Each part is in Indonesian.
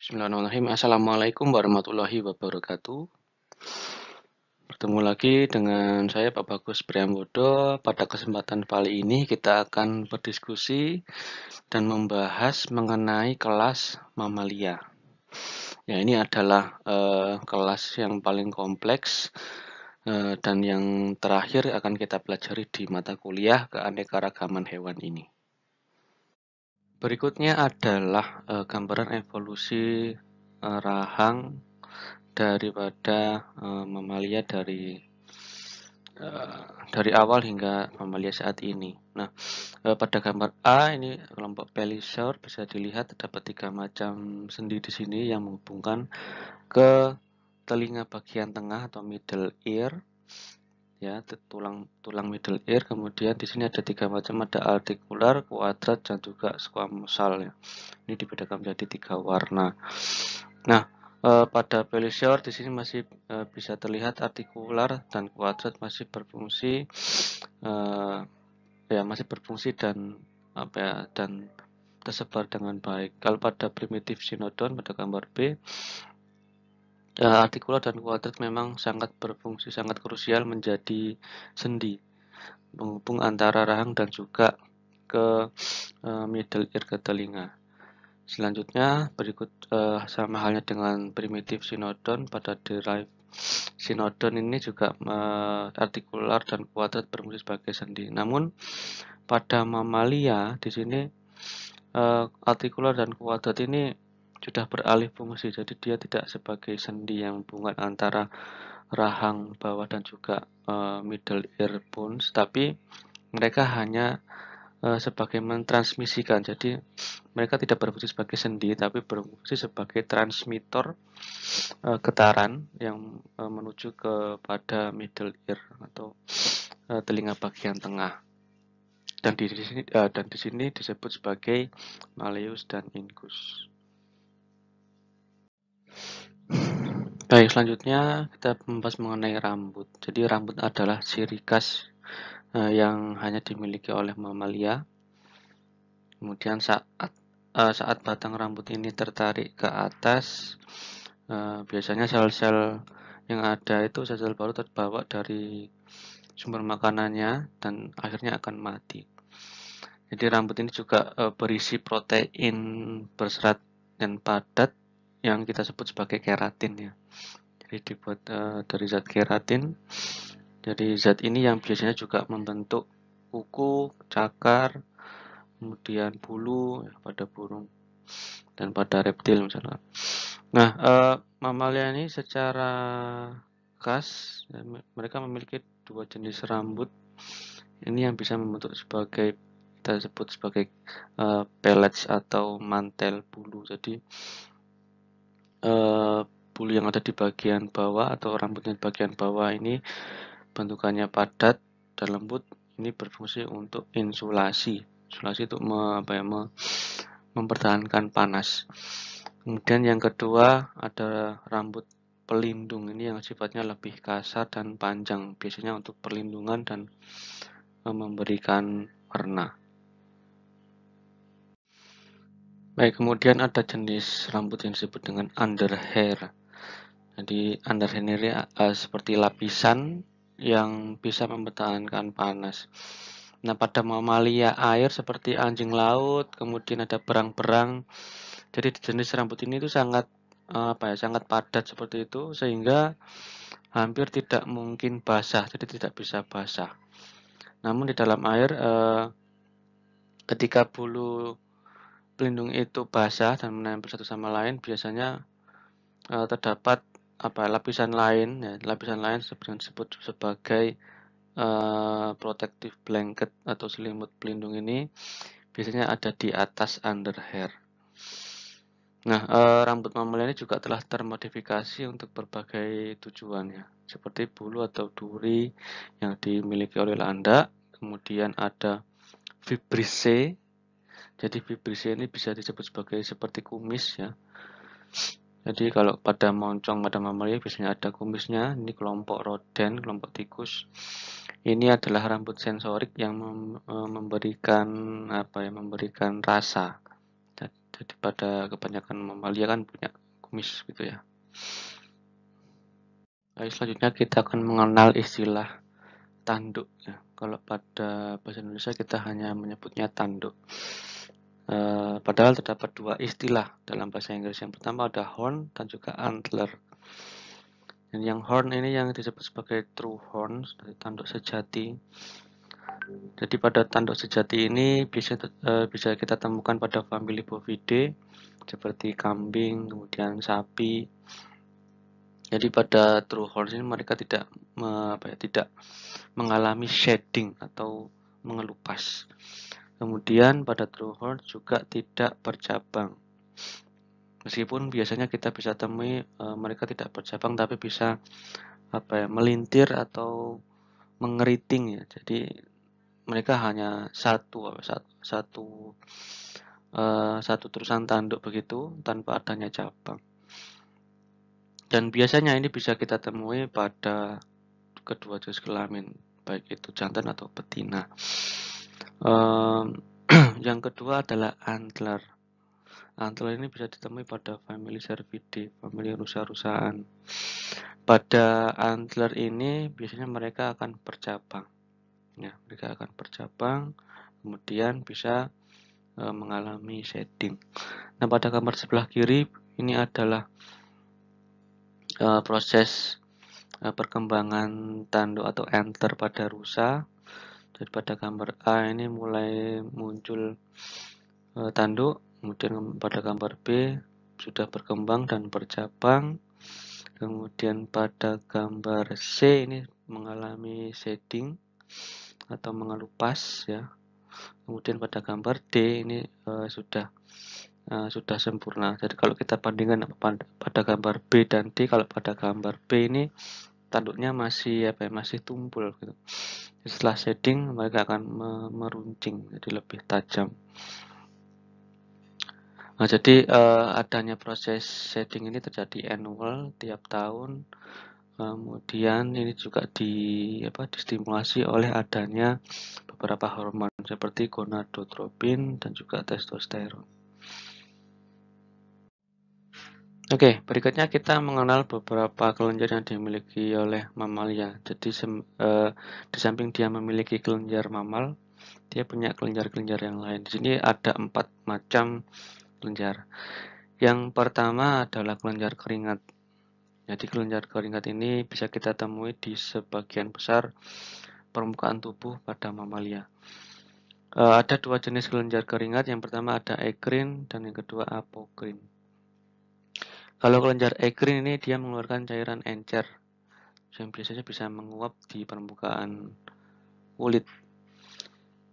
Bismillahirrahmanirrahim. Assalamualaikum warahmatullahi wabarakatuh. Bertemu lagi dengan saya Pak Bagus Priambodo. Pada kesempatan kali ini kita akan berdiskusi dan membahas mengenai kelas mamalia. Ya, ini adalah uh, kelas yang paling kompleks uh, dan yang terakhir akan kita pelajari di mata kuliah keanekaragaman hewan ini. Berikutnya adalah uh, gambaran evolusi uh, rahang daripada uh, mamalia dari uh, dari awal hingga mamalia saat ini. Nah, uh, pada gambar A ini kelompok pelisaur bisa dilihat terdapat tiga macam sendi di sini yang menghubungkan ke telinga bagian tengah atau middle ear ya tulang tulang middle ear kemudian di sini ada tiga macam ada artikular kuadrat dan juga squamosal ya ini dibedakan menjadi tiga warna nah eh, pada pelisior di sini masih eh, bisa terlihat artikular dan kuadrat masih berfungsi eh, ya masih berfungsi dan apa ya dan tersebar dengan baik kalau pada primitif sinodon pada gambar B Ya, eh, artikula dan kuadrat memang sangat berfungsi, sangat krusial menjadi sendi menghubung antara rahang dan juga ke uh, middle ear ke telinga. Selanjutnya, berikut uh, sama halnya dengan primitif sinodon pada derived sinodon ini juga uh, artikular dan kuadrat berfungsi sebagai sendi. Namun pada mamalia di sini uh, artikular dan kuadrat ini sudah beralih fungsi jadi dia tidak sebagai sendi yang hubungan antara rahang bawah dan juga uh, middle ear bones tapi mereka hanya uh, sebagai mentransmisikan jadi mereka tidak berfungsi sebagai sendi tapi berfungsi sebagai transmitter uh, getaran yang uh, menuju kepada middle ear atau uh, telinga bagian tengah dan di sini uh, dan di sini disebut sebagai malleus dan incus. Baik, selanjutnya kita membahas mengenai rambut. Jadi rambut adalah ciri khas eh, yang hanya dimiliki oleh mamalia. Kemudian saat eh, saat batang rambut ini tertarik ke atas, eh, biasanya sel-sel yang ada itu sel-sel baru terbawa dari sumber makanannya dan akhirnya akan mati. Jadi rambut ini juga berisi protein berserat dan padat yang kita sebut sebagai keratin ya jadi dibuat uh, dari zat keratin jadi zat ini yang biasanya juga membentuk kuku cakar kemudian bulu ya, pada burung dan pada reptil misalnya nah uh, mamalia ini secara khas ya, mereka memiliki dua jenis rambut ini yang bisa membentuk sebagai kita sebut sebagai uh, eh, pelets atau mantel bulu jadi uh, bulu yang ada di bagian bawah atau rambutnya di bagian bawah ini bentukannya padat dan lembut ini berfungsi untuk insulasi insulasi itu me, apa ya, me, mempertahankan panas kemudian yang kedua ada rambut pelindung ini yang sifatnya lebih kasar dan panjang biasanya untuk perlindungan dan e, memberikan warna baik kemudian ada jenis rambut yang disebut dengan under hair jadi under Henry ya, uh, eh, seperti lapisan yang bisa mempertahankan panas. Nah, pada mamalia air seperti anjing laut, kemudian ada berang-berang. Jadi jenis rambut ini itu sangat eh, apa ya, sangat padat seperti itu sehingga hampir tidak mungkin basah, jadi tidak bisa basah. Namun di dalam air eh, ketika bulu pelindung itu basah dan menempel satu sama lain biasanya eh, terdapat apa lapisan lain ya lapisan lain seperti disebut sebagai uh, protective blanket atau selimut pelindung ini biasanya ada di atas under hair. Nah, e, rambut mamalia ini juga telah termodifikasi untuk berbagai tujuannya, seperti bulu atau duri yang dimiliki oleh landa, kemudian ada fibrise Jadi fibrise ini bisa disebut sebagai seperti kumis ya. Jadi kalau pada moncong pada mamalia biasanya ada kumisnya. Ini kelompok roden, kelompok tikus. Ini adalah rambut sensorik yang e, memberikan apa ya, memberikan rasa. Jadi pada kebanyakan mamalia kan punya kumis gitu ya. Baik, selanjutnya kita akan mengenal istilah tanduk. Ya. Kalau pada bahasa Indonesia kita hanya menyebutnya tanduk. Eh, padahal terdapat dua istilah dalam bahasa Inggris. Yang pertama ada horn dan juga antler. Dan yang horn ini yang disebut sebagai true horn, tanduk sejati. Jadi pada tanduk sejati ini bisa eh, bisa kita temukan pada famili bovidae seperti kambing, kemudian sapi. Jadi pada true horn ini mereka tidak apa ya, tidak mengalami shedding atau mengelupas. Kemudian pada true horn juga tidak bercabang. Meskipun biasanya kita bisa temui e, mereka tidak bercabang tapi bisa apa ya, melintir atau mengeriting ya. Jadi mereka hanya satu ya, satu satu, e, satu terusan tanduk begitu tanpa adanya cabang. Dan biasanya ini bisa kita temui pada kedua jenis kelamin, baik itu jantan atau betina. yang kedua adalah antler. Antler ini bisa ditemui pada family Cervidae, famili rusa-rusaan. Pada antler ini biasanya mereka akan bercabang. Ya, mereka akan bercabang, kemudian bisa e, mengalami shedding. Nah, pada gambar sebelah kiri ini adalah e, proses e, perkembangan tanduk atau antler pada rusa daripada gambar A ini mulai muncul e, tanduk kemudian pada gambar B sudah berkembang dan bercabang kemudian pada gambar C ini mengalami shading atau mengelupas ya kemudian pada gambar D ini e, sudah e, sudah sempurna jadi kalau kita bandingkan pada gambar B dan D kalau pada gambar B ini tanduknya masih apa ya, masih tumpul gitu. Setelah shading mereka akan meruncing jadi lebih tajam. Nah, jadi uh, adanya proses shading ini terjadi annual tiap tahun. Kemudian ini juga di apa distimulasi oleh adanya beberapa hormon seperti gonadotropin dan juga testosteron. Oke, berikutnya kita mengenal beberapa kelenjar yang dimiliki oleh mamalia. Ya. Jadi e, di samping dia memiliki kelenjar mamal, dia punya kelenjar-kelenjar yang lain. Di sini ada empat macam kelenjar. Yang pertama adalah kelenjar keringat. Jadi kelenjar keringat ini bisa kita temui di sebagian besar permukaan tubuh pada mamalia. Ya. E, eh, ada dua jenis kelenjar keringat. Yang pertama ada ekrin dan yang kedua apokrin. Kalau kelenjar ekrin ini dia mengeluarkan cairan encer yang biasanya bisa menguap di permukaan kulit.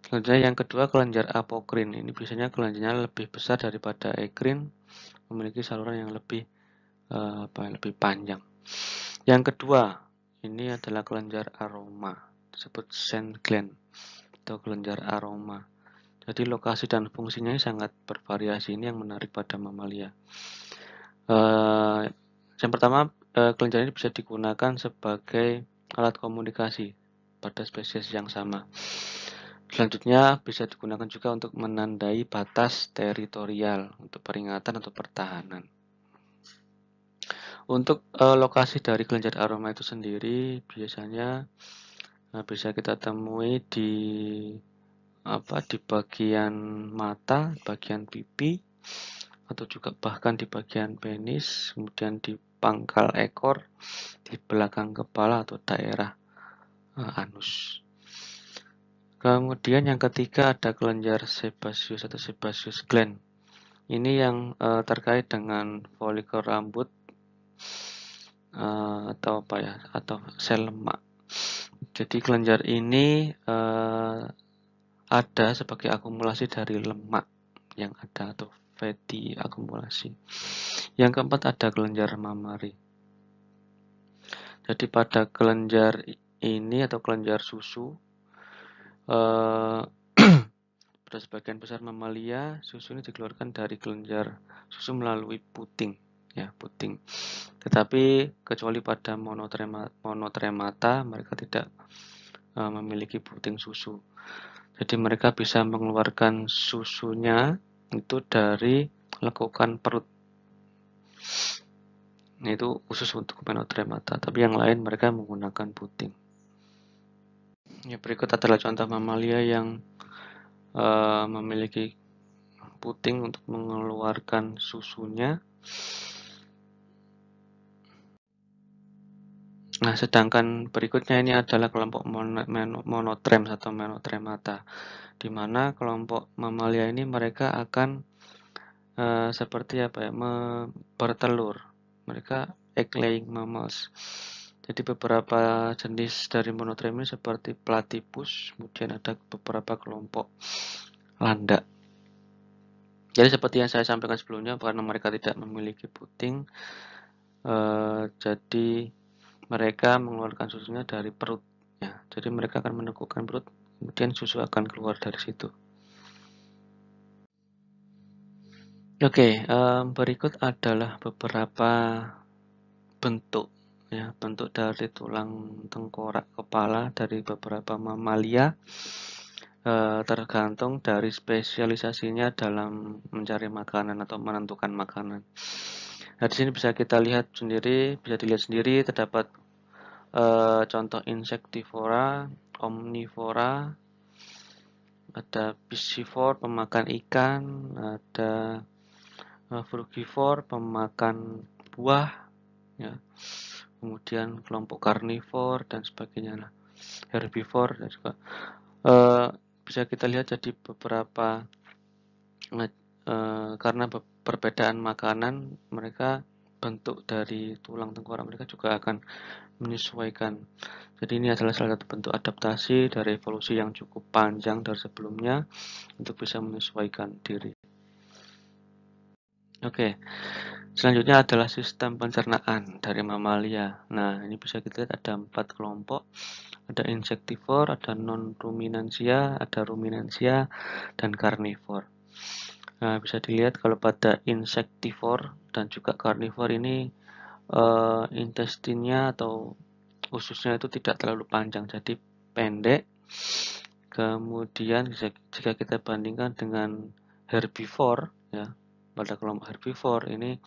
Selanjutnya yang kedua kelenjar apokrin. Ini biasanya kelenjarnya lebih besar daripada ekrin, memiliki saluran yang lebih eh, apa lebih panjang. Yang kedua, ini adalah kelenjar aroma, disebut scent gland atau kelenjar aroma. Jadi lokasi dan fungsinya sangat bervariasi ini yang menarik pada mamalia. Uh, yang pertama, uh, eh, kelenjar ini bisa digunakan sebagai alat komunikasi pada spesies yang sama. Selanjutnya, bisa digunakan juga untuk menandai batas teritorial untuk peringatan atau pertahanan. Untuk uh, lokasi dari kelenjar aroma itu sendiri, biasanya uh, bisa kita temui di apa di bagian mata, bagian pipi, atau juga bahkan di bagian penis, kemudian di pangkal ekor, di belakang kepala atau daerah eh, anus. Kemudian yang ketiga ada kelenjar sebaceous atau sebaceous gland. Ini yang uh, terkait dengan folikel rambut uh, atau apa ya atau sel lemak. Jadi kelenjar ini uh, ada sebagai akumulasi dari lemak yang ada atau fatty akumulasi. Yang keempat ada kelenjar mamari. Jadi pada kelenjar ini atau kelenjar susu, eh, pada sebagian besar mamalia susu ini dikeluarkan dari kelenjar susu melalui puting, ya puting. Tetapi kecuali pada monotrema, monotremata mereka tidak eh, memiliki puting susu. Jadi mereka bisa mengeluarkan susunya itu dari lekukan perut itu khusus untuk penotre mata tapi yang lain mereka menggunakan puting ya berikut adalah contoh mamalia yang uh, memiliki puting untuk mengeluarkan susunya Nah, sedangkan berikutnya ini adalah kelompok monotrem atau monotremata, di mana kelompok mamalia ini mereka akan e, seperti apa ya, bertelur. Mereka egg-laying mammals. Jadi beberapa jenis dari monotrem ini seperti platypus, kemudian ada beberapa kelompok landak. Jadi seperti yang saya sampaikan sebelumnya, karena mereka tidak memiliki puting, e, jadi mereka mengeluarkan susunya dari perutnya. Jadi mereka akan menekukkan perut, kemudian susu akan keluar dari situ. Oke, um, berikut adalah beberapa bentuk ya bentuk dari tulang tengkorak kepala dari beberapa mamalia e, tergantung dari spesialisasinya dalam mencari makanan atau menentukan makanan. Nah, di sini bisa kita lihat sendiri, bisa dilihat sendiri terdapat e, contoh insektivora, omnivora, ada piscivor pemakan ikan, ada eh, frugivor pemakan buah, ya. kemudian kelompok karnivor dan sebagainya, lah herbivor dan juga e, bisa kita lihat jadi beberapa e, karena perbedaan makanan mereka bentuk dari tulang tengkorak mereka juga akan menyesuaikan. Jadi ini adalah salah satu bentuk adaptasi dari evolusi yang cukup panjang dari sebelumnya untuk bisa menyesuaikan diri. Oke, selanjutnya adalah sistem pencernaan dari mamalia. Nah, ini bisa kita lihat ada empat kelompok. Ada insectivore, ada non-ruminansia, ada ruminansia, dan karnivor. Nah, bisa dilihat kalau pada insektivor dan juga carnivore ini uh, intestinnya atau ususnya itu tidak terlalu panjang, jadi pendek. Kemudian jika kita bandingkan dengan herbivore, ya pada kelompok herbivore ini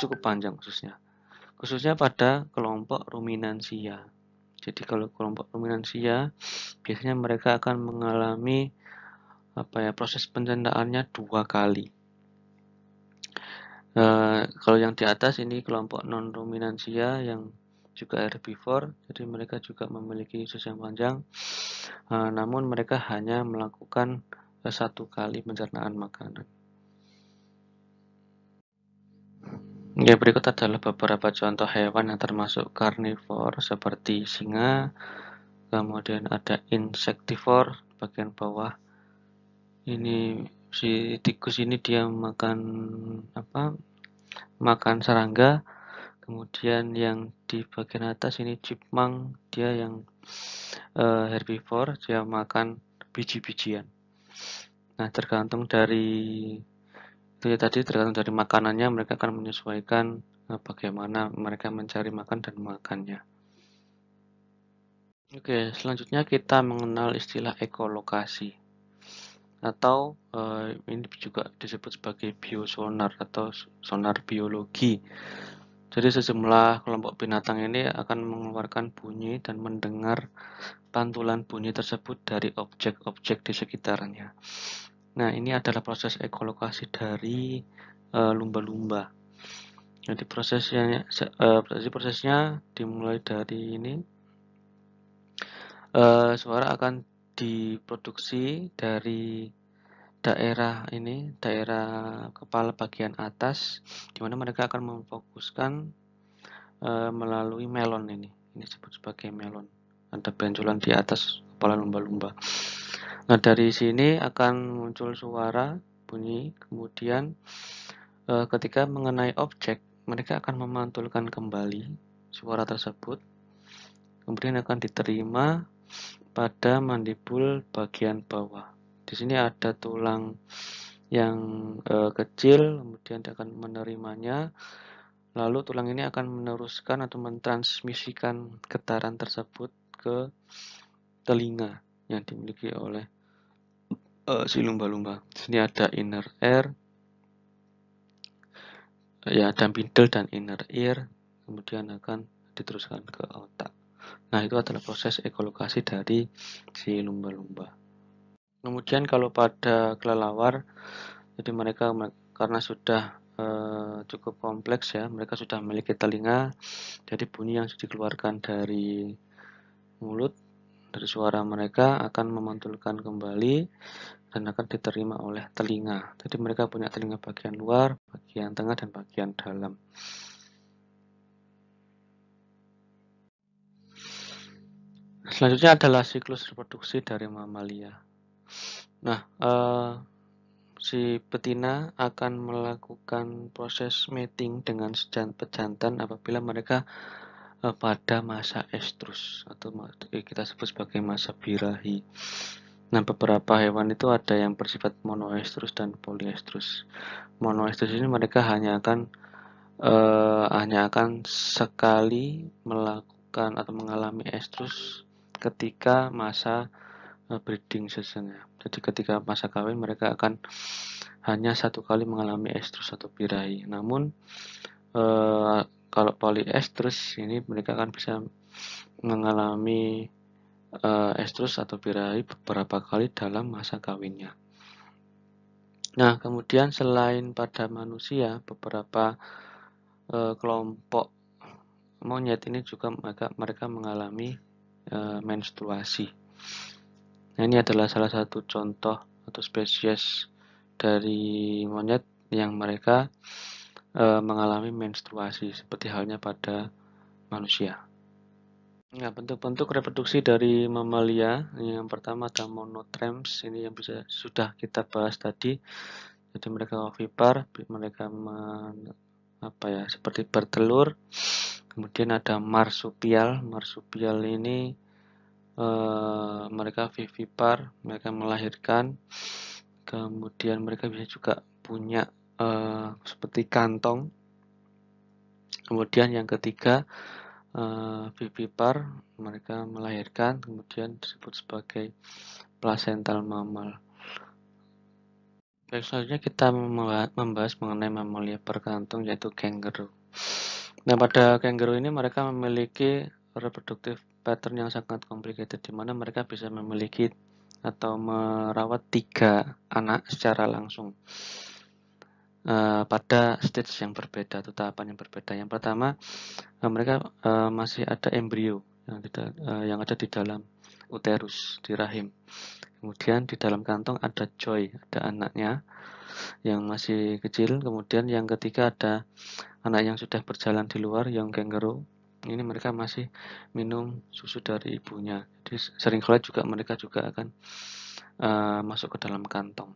cukup panjang ususnya, khususnya pada kelompok ruminansia. Jadi kalau kelompok ruminansia biasanya mereka akan mengalami apa ya proses pencandaannya dua kali. Uh, kalau yang di atas ini kelompok non ruminansia yang juga herbivore, jadi mereka juga memiliki usus yang panjang. Uh, namun mereka hanya melakukan eh, satu kali pencernaan makanan. Ya, berikut adalah beberapa contoh hewan yang termasuk karnivor seperti singa, kemudian ada insektivor bagian bawah ini hmm. si tikus ini dia makan apa makan serangga kemudian yang di bagian atas ini chipmunk dia yang uh, herbivore dia makan biji-bijian nah tergantung dari itu ya tadi tergantung dari makanannya mereka akan menyesuaikan uh, bagaimana mereka mencari makan dan makannya Oke, selanjutnya kita mengenal istilah ekolokasi atau uh, ini juga disebut sebagai biosonar atau sonar biologi. Jadi sejumlah kelompok binatang ini akan mengeluarkan bunyi dan mendengar pantulan bunyi tersebut dari objek-objek di sekitarnya. Nah, ini adalah proses ekolokasi dari eh, lumba-lumba. Uh, Jadi prosesnya eh, prosesnya dimulai dari ini Uh, suara akan diproduksi dari daerah ini, daerah kepala bagian atas, di mana mereka akan memfokuskan e, melalui melon ini. Ini disebut sebagai melon. Ada benjolan di atas kepala lumba-lumba. Nah, dari sini akan muncul suara bunyi, kemudian e, ketika mengenai objek, mereka akan memantulkan kembali suara tersebut, kemudian akan diterima pada mandibul bagian bawah. Di sini ada tulang yang e, kecil, kemudian dia akan menerimanya. Lalu tulang ini akan meneruskan atau mentransmisikan getaran tersebut ke telinga yang dimiliki oleh e, si lumba-lumba. Di sini ada inner ear, ya ada middle dan inner ear, kemudian akan diteruskan ke otak. Nah, itu adalah proses ekolokasi dari si lumba-lumba. Kemudian kalau pada kelelawar, jadi mereka karena sudah e, cukup kompleks ya, mereka sudah memiliki telinga, jadi bunyi yang dikeluarkan dari mulut dari suara mereka akan memantulkan kembali dan akan diterima oleh telinga. Jadi mereka punya telinga bagian luar, bagian tengah, dan bagian dalam. Selanjutnya adalah siklus reproduksi dari mamalia. Nah, uh, si betina akan melakukan proses mating dengan pejantan apabila mereka uh, pada masa estrus atau eh, kita sebut sebagai masa birahi. Nah, beberapa hewan itu ada yang bersifat monoestrus dan poliestrus. Monoestrus ini mereka hanya akan uh, hanya akan sekali melakukan atau mengalami estrus ketika masa eh, breeding ya. Jadi ketika masa kawin mereka akan hanya satu kali mengalami estrus atau birahi. Namun e, kalau poliestrus ini mereka akan bisa mengalami e, estrus atau birahi beberapa kali dalam masa kawinnya. Nah, kemudian selain pada manusia, beberapa e, kelompok monyet ini juga mereka mengalami e, menstruasi. Nah, ini adalah salah satu contoh atau spesies dari monyet yang mereka e, mengalami menstruasi seperti halnya pada manusia. Nah, bentuk-bentuk reproduksi dari mamalia yang pertama ada monotremes ini yang bisa sudah kita bahas tadi. Jadi mereka ovipar, mereka men, apa ya seperti bertelur kemudian ada marsupial marsupial ini eh, mereka vivipar mereka melahirkan kemudian mereka bisa juga punya eh, seperti kantong kemudian yang ketiga eh, vivipar mereka melahirkan kemudian disebut sebagai placental mammal Baik, selanjutnya kita membahas mengenai mamalia perkantung yaitu kangaroo. Nah, pada kangaroo ini mereka memiliki reproductive pattern yang sangat complicated di mana mereka bisa memiliki atau merawat tiga anak secara langsung uh, pada stage yang berbeda atau tahapan yang berbeda. Yang pertama, uh, mereka uh, masih ada embrio yang uh, yang ada di dalam uterus di rahim. Kemudian di dalam kantong ada Joy, ada anaknya yang masih kecil. Kemudian yang ketiga ada anak yang sudah berjalan di luar, yang kangaroo. Ini mereka masih minum susu dari ibunya. Jadi seringkali juga mereka juga akan uh, masuk ke dalam kantong.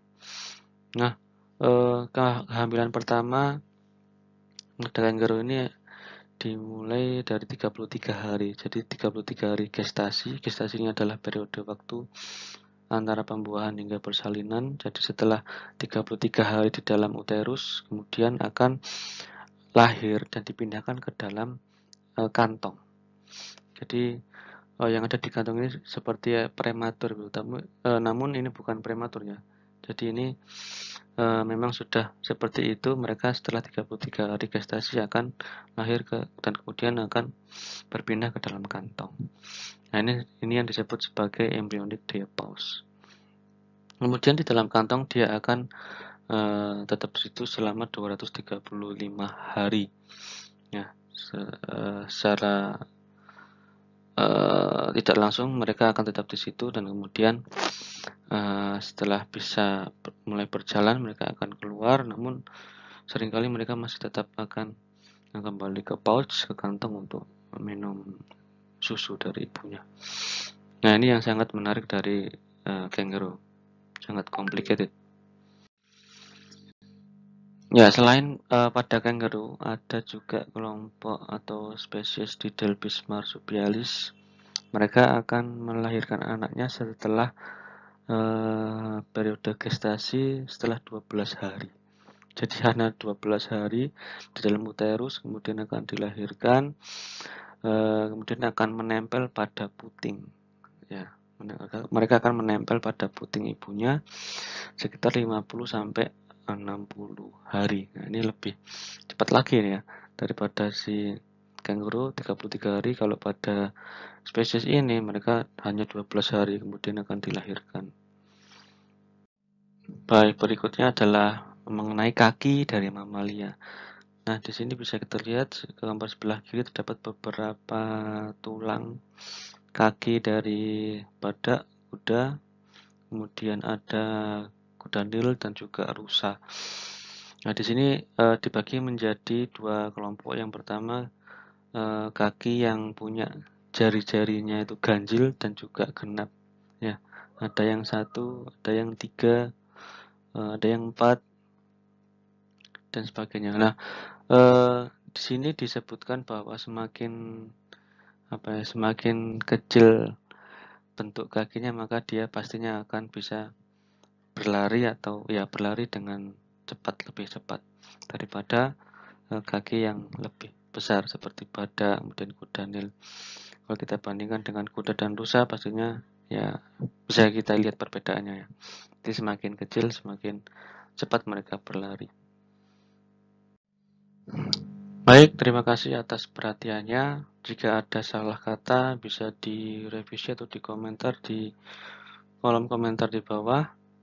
Nah, uh, kehamilan pertama dengan kangaroo ini dimulai dari 33 hari. Jadi 33 hari gestasi, gestasinya adalah periode waktu antara pembuahan hingga persalinan. Jadi setelah 33 hari di dalam uterus, kemudian akan lahir dan dipindahkan ke dalam eh, kantong. Jadi eh, yang ada di kantong ini seperti ya prematur, eh, namun ini bukan prematurnya. Jadi ini e, memang sudah seperti itu mereka setelah 33 hari gestasi akan lahir ke dan kemudian akan berpindah ke dalam kantong. Nah, ini ini yang disebut sebagai embryonic diapause. Kemudian di dalam kantong dia akan e, tetap situ selama 235 hari. Ya, se, e, secara e, tidak langsung mereka akan tetap di situ dan kemudian e, setelah bisa mulai berjalan mereka akan keluar namun seringkali mereka masih tetap akan eh, kembali ke pouch ke kantong untuk minum susu dari ibunya. Nah ini yang sangat menarik dari e, kangaroo, sangat complicated. Ya, selain uh, eh, pada kangaroo, ada juga kelompok atau spesies di Delbis marsupialis. Mereka akan melahirkan anaknya setelah uh, periode gestasi setelah 12 hari. Jadi hanya 12 hari di dalam uterus kemudian akan dilahirkan uh, kemudian akan menempel pada puting. Ya, mereka akan menempel pada puting ibunya sekitar 50 sampai 60 hari. Nah, ini lebih cepat lagi nih ya daripada si kanguru 33 hari kalau pada spesies ini mereka hanya 12 hari kemudian akan dilahirkan. Baik, berikutnya adalah mengenai kaki dari mamalia. Nah, di sini bisa kita lihat ke gambar sebelah kiri terdapat beberapa tulang kaki dari badak kuda, kemudian ada Danil dan juga Rusa. Nah, di sini eh, dibagi menjadi dua kelompok. Yang pertama eh, kaki yang punya jari-jarinya itu ganjil dan juga genap. Ya, ada yang satu, ada yang tiga, eh, ada yang empat, dan sebagainya. Nah, eh, di sini disebutkan bahwa semakin apa ya, semakin kecil bentuk kakinya maka dia pastinya akan bisa berlari atau ya berlari dengan cepat lebih cepat daripada eh, kaki yang lebih besar seperti pada kemudian kuda nil kalau kita bandingkan dengan kuda dan rusa pastinya ya bisa kita lihat perbedaannya ya jadi semakin kecil semakin cepat mereka berlari baik terima kasih atas perhatiannya jika ada salah kata bisa direvisi atau dikomentar di kolom komentar di bawah